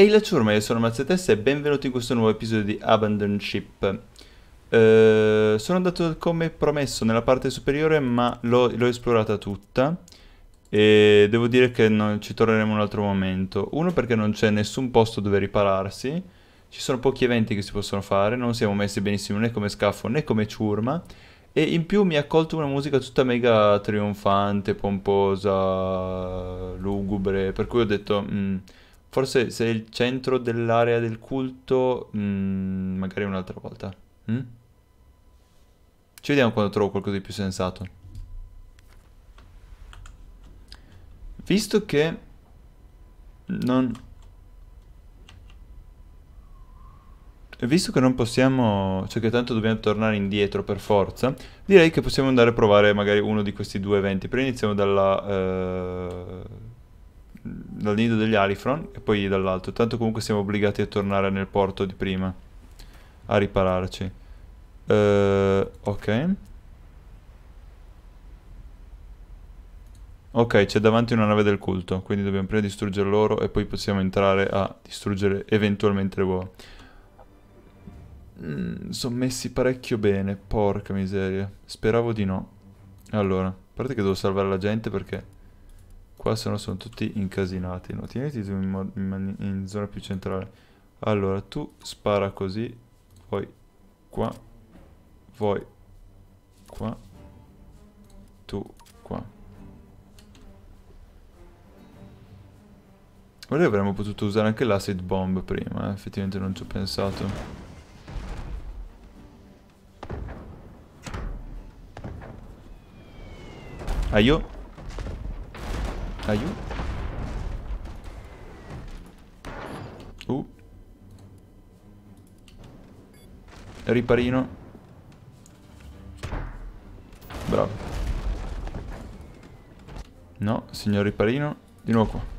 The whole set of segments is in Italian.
Ehi la ciurma, io sono Mazzetes e benvenuti in questo nuovo episodio di Abandon Ship. Eh, sono andato come promesso nella parte superiore ma l'ho esplorata tutta e devo dire che non, ci torneremo un altro momento. Uno perché non c'è nessun posto dove ripararsi, ci sono pochi eventi che si possono fare, non siamo messi benissimo né come scafo né come ciurma e in più mi ha colto una musica tutta mega trionfante, pomposa, lugubre, per cui ho detto... Mm, Forse se è il centro dell'area del culto, mh, mm, magari un'altra volta. Hm? Ci vediamo quando trovo qualcosa di più sensato. Visto che non... Visto che non possiamo, cioè che tanto dobbiamo tornare indietro per forza, direi che possiamo andare a provare magari uno di questi due eventi. Però iniziamo dalla... Uh dal nido degli Alifron e poi dall'alto. Tanto comunque siamo obbligati a tornare nel porto di prima a ripararci. Uh, ok. Ok, c'è davanti una nave del culto, quindi dobbiamo prima distruggere loro e poi possiamo entrare a distruggere eventualmente le uova. Mm, sono messi parecchio bene, porca miseria. Speravo di no. Allora, a parte che devo salvare la gente perché Qua se no sono tutti incasinati, no? Tieniti in, in, in zona più centrale. Allora, tu spara così, poi qua, poi qua, tu qua. Ora avremmo potuto usare anche l'acid bomb prima, eh? effettivamente non ci ho pensato. Aio. Ah, Caillou Uh Riparino Bravo No, signor riparino Di nuovo qua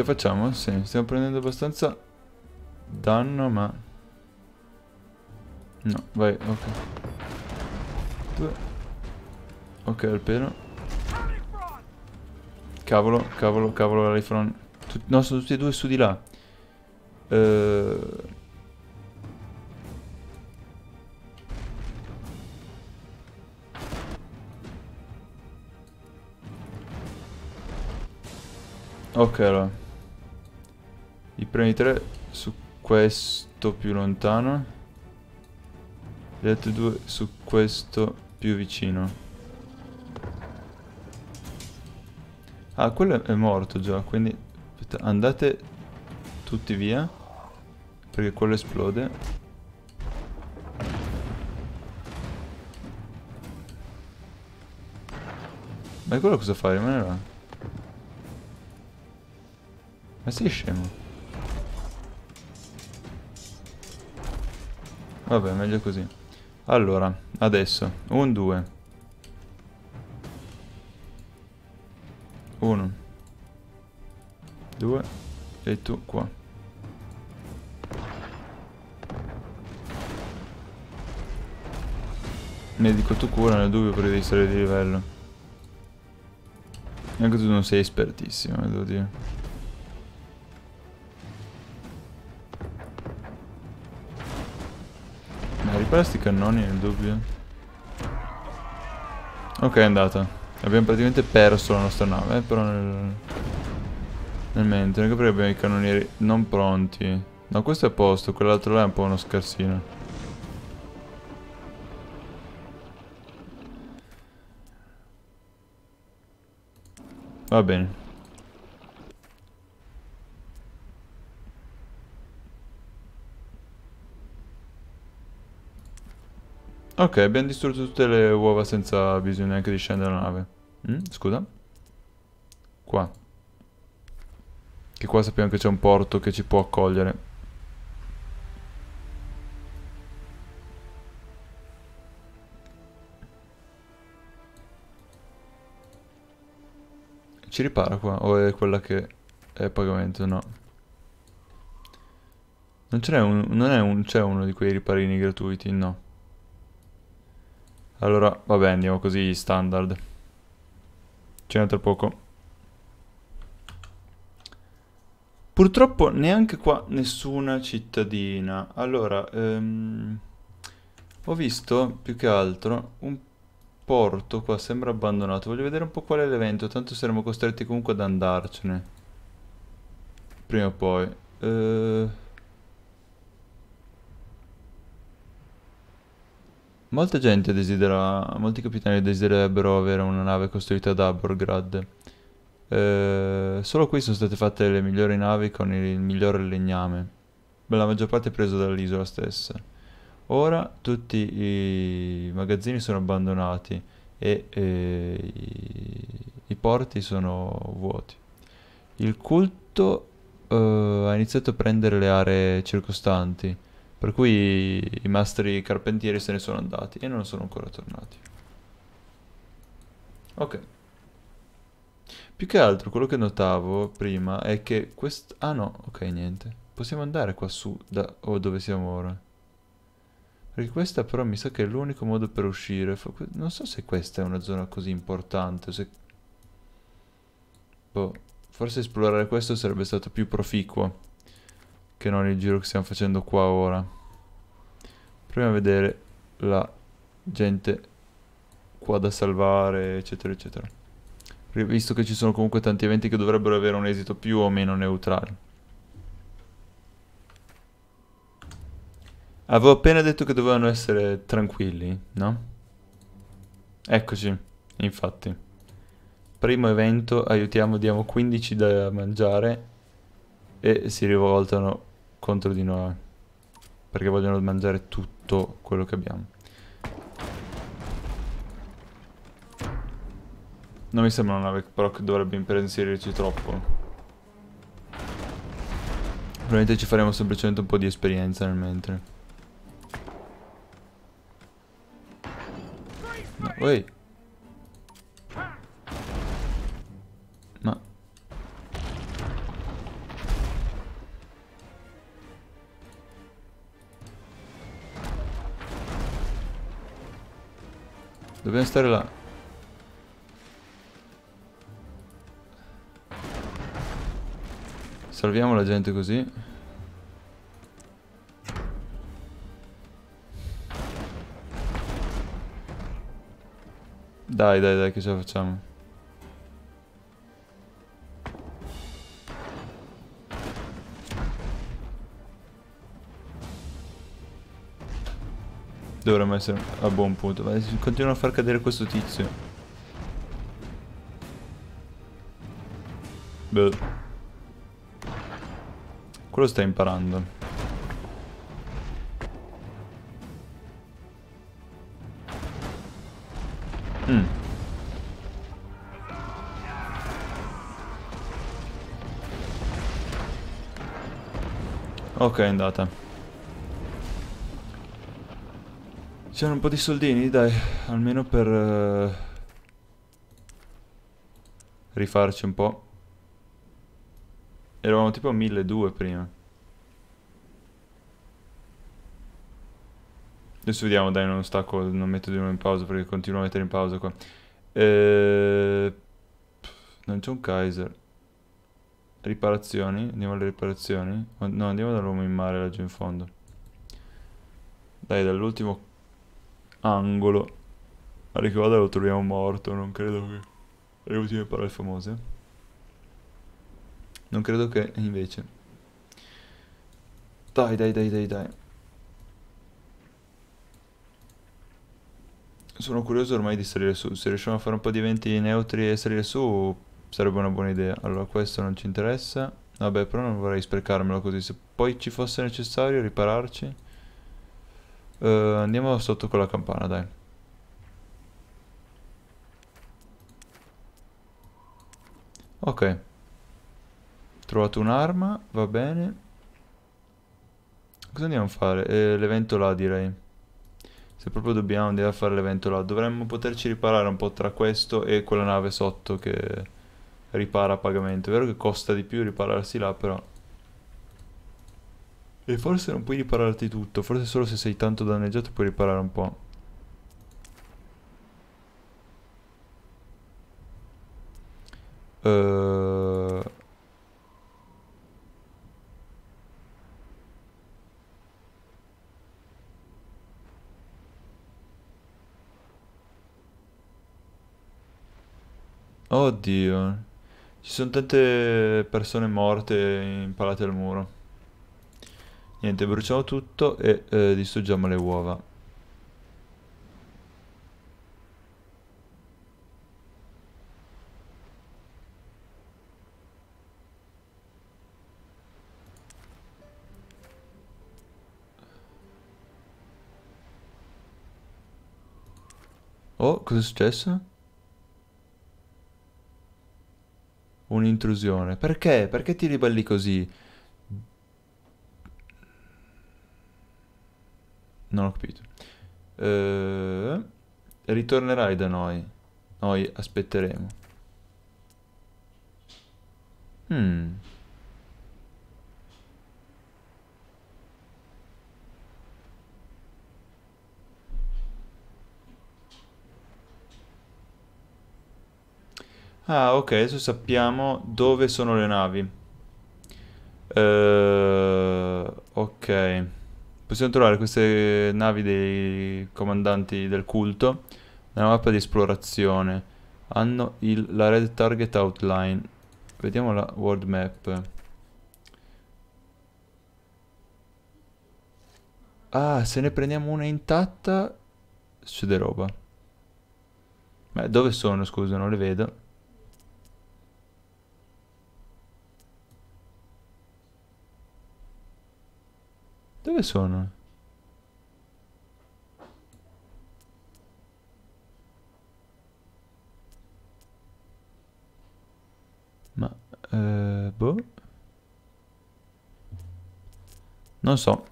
ce facciamo? Sì, stiamo prendendo abbastanza danno, ma... No, vai, ok. Due. Ok, al pelo. Cavolo, cavolo, cavolo, Rifron. Tut no, sono tutti e due su di là. Uh... Ok, allora i primi tre su questo più lontano gli altri due su questo più vicino ah quello è morto già quindi aspetta, andate tutti via perché quello esplode ma quello cosa fa rimanerà ma sei scemo Vabbè, meglio così. Allora, adesso. Un, due. Uno. Due. E tu qua. Medico tu cura nel dubbio per devi stare di livello. Anche tu non sei espertissimo, eh, devo dire. Spara sti cannoni nel dubbio. Ok, è andata. Abbiamo praticamente perso la nostra nave, eh, però nel... Nel mentre, anche perché abbiamo i cannonieri non pronti. No, questo è a posto, quell'altro là è un po' uno scarsino. Va bene. Ok, abbiamo distrutto tutte le uova senza bisogno neanche di scendere la nave. Mm, scusa. Qua. Che qua sappiamo che c'è un porto che ci può accogliere. Ci ripara qua? O è quella che è a pagamento? No. Non ce n'è un, un... c'è uno di quei riparini gratuiti? No. Allora, vabbè, andiamo così standard. Ce n'è tra poco. Purtroppo neanche qua nessuna cittadina. Allora, ehm, ho visto più che altro un porto qua, sembra abbandonato. Voglio vedere un po' qual è l'evento, tanto saremo costretti comunque ad andarcene. Prima o poi. Ehm... Molta gente desidera, molti capitani desidererebbero avere una nave costruita da Borgrad. Eh, solo qui sono state fatte le migliori navi con il migliore legname, la maggior parte preso dall'isola stessa. Ora tutti i magazzini sono abbandonati e eh, i, i, porti sono vuoti. Il culto eh, ha iniziato a prendere le aree circostanti per cui i mastri carpentieri se ne sono andati e non sono ancora tornati. Ok. Più che altro quello che notavo prima è che questo... Ah no, ok, niente. Possiamo andare qua su da... oh, dove siamo ora. Perché questa però mi sa che è l'unico modo per uscire. Non so se questa è una zona così importante. Se... Boh, forse esplorare questo sarebbe stato più proficuo che non il giro che stiamo facendo qua ora. Proviamo a vedere la gente qua da salvare, eccetera, eccetera. Visto che ci sono comunque tanti eventi che dovrebbero avere un esito più o meno neutrale. Avevo appena detto che dovevano essere tranquilli, no? Eccoci, infatti. Primo evento, aiutiamo, diamo 15 da mangiare e si rivoltano contro di noi. Perché vogliono mangiare tutto quello che abbiamo. Non mi sembra una nave però che dovrebbe impensierirci troppo. Probabilmente ci faremo semplicemente un po' di esperienza nel mentre. No, Dobbiamo stare là. Salviamo la gente così. Dai, dai, dai, che ce la facciamo. Questo dovremmo essere a buon punto. Ma continuano a far cadere questo tizio. Beh. Quello sta imparando. Mm. Ok, è andata. C'erano un po' di soldini, dai, almeno per eh, rifarci un po'. Eravamo tipo a 1200 prima. Adesso vediamo, dai, non stacco, non metto di nuovo in pausa perché continuo a mettere in pausa qua. Eh, non c'è un Kaiser. Riparazioni, andiamo alle riparazioni. No, andiamo dall'uomo in mare laggiù in fondo. Dai, dall'ultimo Kaiser angolo. A ricorda lo troviamo morto, non credo che... Le ultime parole famose. Non credo che invece. Dai, dai, dai, dai, dai. Sono curioso ormai di salire su. Se riusciamo a fare un po' di eventi neutri e salire su, sarebbe una buona idea. Allora, questo non ci interessa. Vabbè, però non vorrei sprecarmelo così. Se poi ci fosse necessario ripararci... Uh, andiamo sotto con la campana, dai. Ok. Trovato un'arma, va bene. Cosa andiamo a fare? Eh, l'evento là, direi. Se proprio dobbiamo andare a fare l'evento là. Dovremmo poterci riparare un po' tra questo e quella nave sotto che ripara a pagamento. È vero che costa di più ripararsi là, però... E forse non puoi ripararti tutto, forse solo se sei tanto danneggiato puoi riparare un po'. Uh... Oddio, ci sono tante persone morte impalate al muro. Niente, bruciamo tutto e eh, distruggiamo le uova. Oh, cosa è successo? Un'intrusione. Perché? Perché ti ribelli così? Non ho capito. Eh, ritornerai da noi. Noi aspetteremo. Hmm. Ah, ok, adesso sappiamo dove sono le navi. Uh, ok possiamo trovare queste navi dei comandanti del culto nella mappa di esplorazione. Hanno il, la red target outline. Vediamo la world map. Ah, se ne prendiamo una intatta succede roba. Beh, dove sono? Scusa, non le vedo. Dove sono? Ma... Eh, boh. Non so.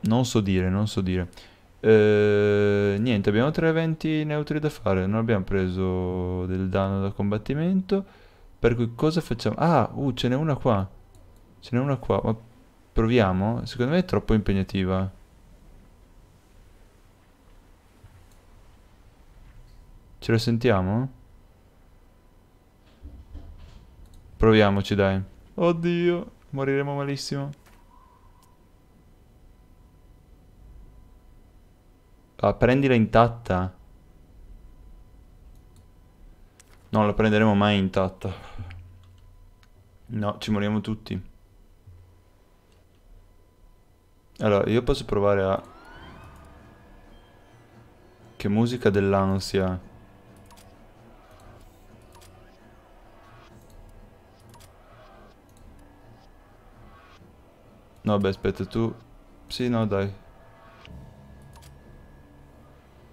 Non so dire, non so dire. Eh, niente, abbiamo tre eventi neutri da fare. Non abbiamo preso del danno da combattimento. Per cui cosa facciamo? Ah, uh, ce n'è una qua. Ce n'è una qua. Ma Proviamo? Secondo me è troppo impegnativa. Ce la sentiamo? Proviamoci, dai. Oddio, moriremo malissimo. Ah, prendila intatta. Non la prenderemo mai intatta. No, ci moriamo tutti. Allora, io posso provare a... Che musica dell'ansia. No, beh, aspetta, tu... Sì, no, dai.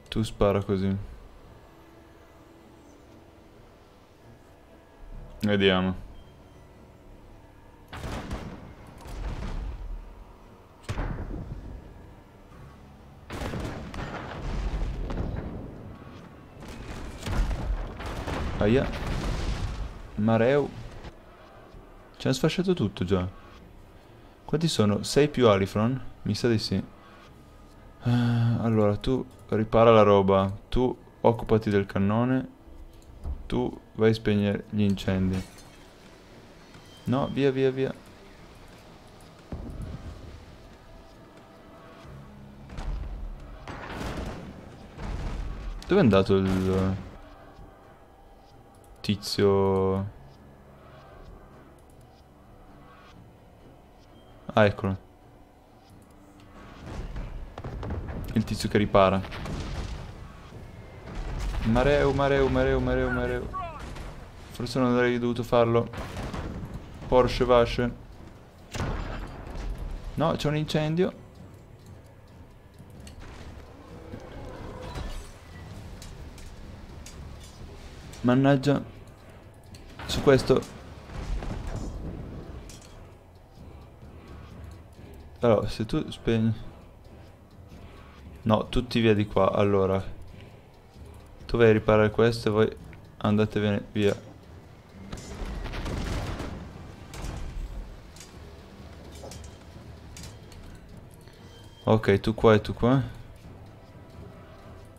Tu spara così. Vediamo. Gaia. Mareu Ci hanno sfasciato tutto già. Quanti sono? 6 più Alifron? Mi sa di sì. Eh, allora, tu ripara la roba. Tu occupati del cannone. Tu vai a spegnere gli incendi. No, via, via, via. Dove è andato il tizio... Ah, eccolo. Il tizio che ripara. Mareo, mareo, mareo, mareo, mareo. Forse non avrei dovuto farlo. Porsche, vasce. No, c'è un incendio. Mannaggia su questo allora se tu spegni no tutti via di qua allora tu vai a riparare questo e voi andatevene via ok tu qua e tu qua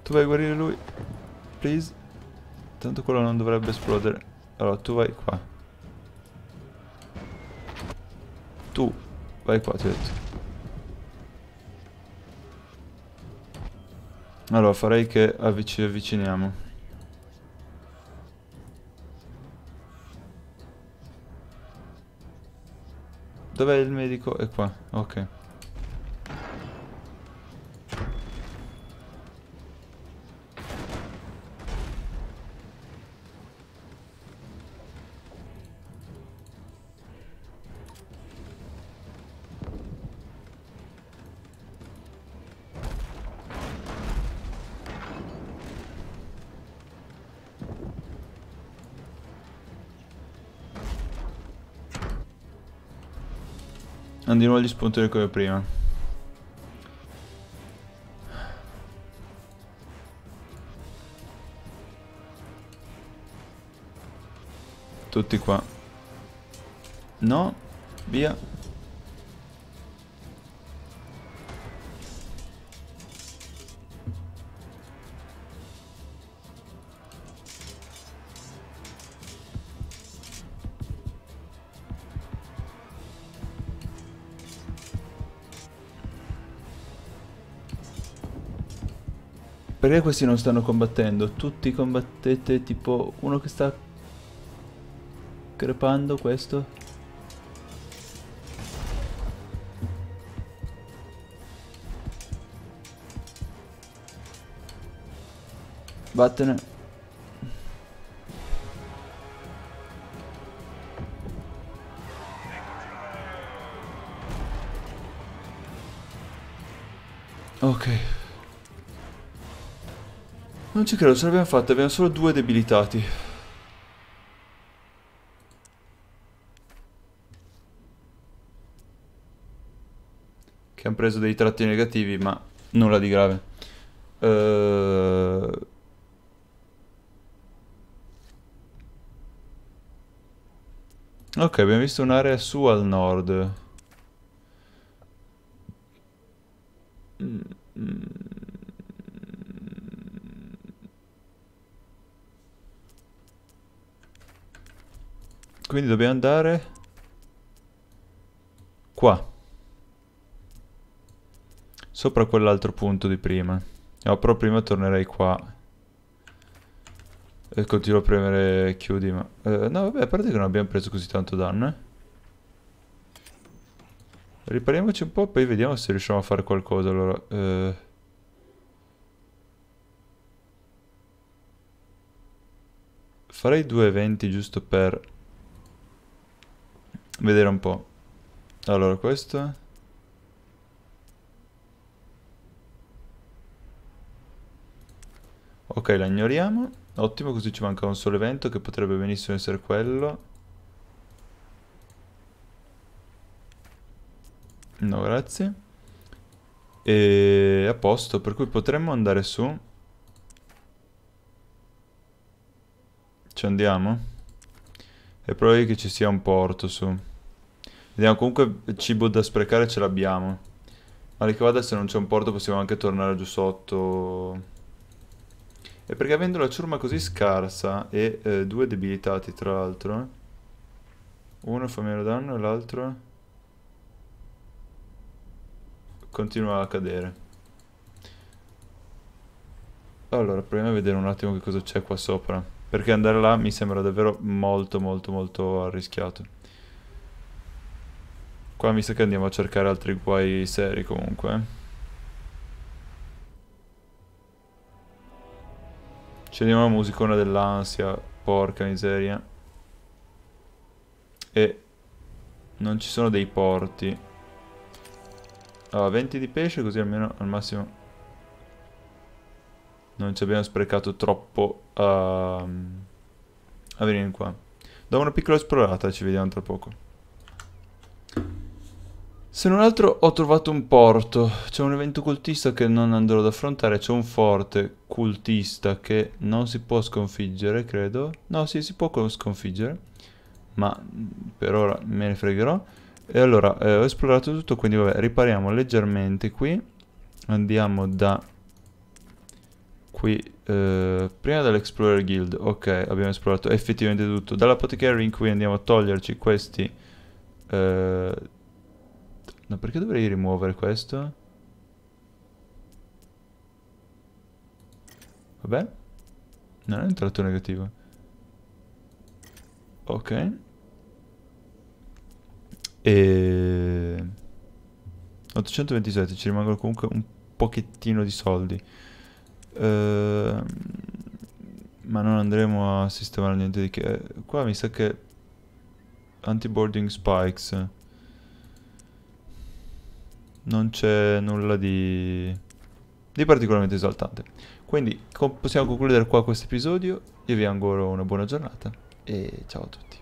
tu vai a guarire lui please tanto quello non dovrebbe esplodere allora, tu vai qua. Tu vai qua, ti ho detto. Allora, farei che ci avviciniamo. Dov'è il medico? È qua, ok. Andiamo agli spunti come prima. Tutti qua. No, via. Perché questi non stanno combattendo? Tutti combattete tipo uno che sta crepando questo? Vattene. Ok. Non ci credo, ce l'abbiamo fatta, abbiamo solo due debilitati. Che hanno preso dei tratti negativi, ma nulla di grave. Uh... Ok, abbiamo visto un'area su al nord. Quindi dobbiamo andare qua. Sopra quell'altro punto di prima. No, però prima tornerei qua. E continuo a premere chiudi, ma... Eh, no, vabbè, a parte che non abbiamo preso così tanto danno, eh. Ripariamoci un po', poi vediamo se riusciamo a fare qualcosa, allora... Eh... Farei due eventi giusto per Vedere un po'. Allora, questo... Ok, la ignoriamo. Ottimo, così ci manca un solo evento che potrebbe benissimo essere quello. No, grazie. E a posto, per cui potremmo andare su. Ci andiamo? È probabile che ci sia un porto su. Vediamo, comunque cibo da sprecare ce l'abbiamo. Ma che vada, se non c'è un porto possiamo anche tornare giù sotto. E perché avendo la ciurma così scarsa e eh, due debilitati tra l'altro, uno fa meno danno e l'altro continua a cadere. Allora, proviamo a vedere un attimo che cosa c'è qua sopra. Perché andare là mi sembra davvero molto molto molto arrischiato. Qua mi sa che andiamo a cercare altri guai seri comunque. Ci andiamo alla musicona dell'ansia, porca miseria. E non ci sono dei porti. Allora, 20 di pesce così almeno al massimo non ci abbiamo sprecato troppo a, a venire qua. Da una piccola esplorata ci vediamo tra poco. Se non altro ho trovato un porto, c'è un evento cultista che non andrò ad affrontare, c'è un forte cultista che non si può sconfiggere, credo. No, sì, si può sconfiggere, ma mm, per ora me ne fregherò. E allora, eh, ho esplorato tutto, quindi vabbè, ripariamo leggermente qui. Andiamo da qui, eh, prima dall'Explorer Guild, ok, abbiamo esplorato effettivamente tutto. Dall'Apothecary in cui andiamo a toglierci questi... Eh, No, perché dovrei rimuovere questo? Vabbè. Non è entrato negativo. Ok. E... 827, ci rimangono comunque un pochettino di soldi. Ehm... Ma non andremo a sistemare niente di che. Qua mi sa che... Anti-boarding spikes non c'è nulla di, di, particolarmente esaltante. Quindi possiamo concludere qua questo episodio, io vi auguro una buona giornata e ciao a tutti.